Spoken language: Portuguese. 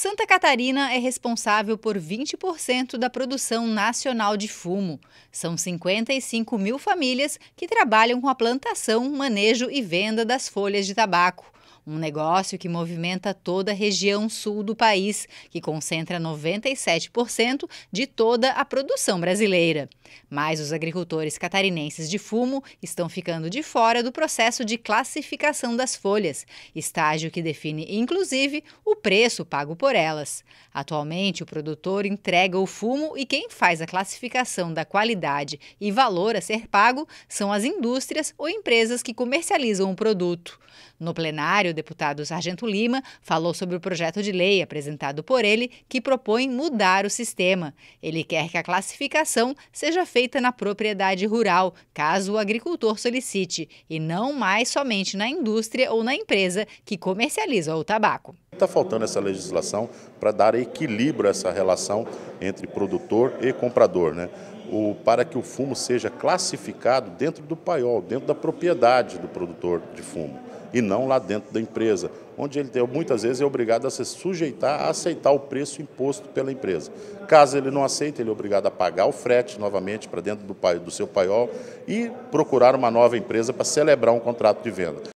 Santa Catarina é responsável por 20% da produção nacional de fumo. São 55 mil famílias que trabalham com a plantação, manejo e venda das folhas de tabaco um negócio que movimenta toda a região sul do país, que concentra 97% de toda a produção brasileira. Mas os agricultores catarinenses de fumo estão ficando de fora do processo de classificação das folhas, estágio que define, inclusive, o preço pago por elas. Atualmente, o produtor entrega o fumo e quem faz a classificação da qualidade e valor a ser pago são as indústrias ou empresas que comercializam o produto. No plenário deputado Sargento Lima falou sobre o projeto de lei apresentado por ele que propõe mudar o sistema. Ele quer que a classificação seja feita na propriedade rural, caso o agricultor solicite, e não mais somente na indústria ou na empresa que comercializa o tabaco. Está faltando essa legislação para dar equilíbrio a essa relação entre produtor e comprador. Né? o, para que o fumo seja classificado dentro do paiol, dentro da propriedade do produtor de fumo, e não lá dentro da empresa, onde ele muitas vezes é obrigado a se sujeitar a aceitar o preço imposto pela empresa. Caso ele não aceite, ele é obrigado a pagar o frete novamente para dentro do, do seu paiol e procurar uma nova empresa para celebrar um contrato de venda.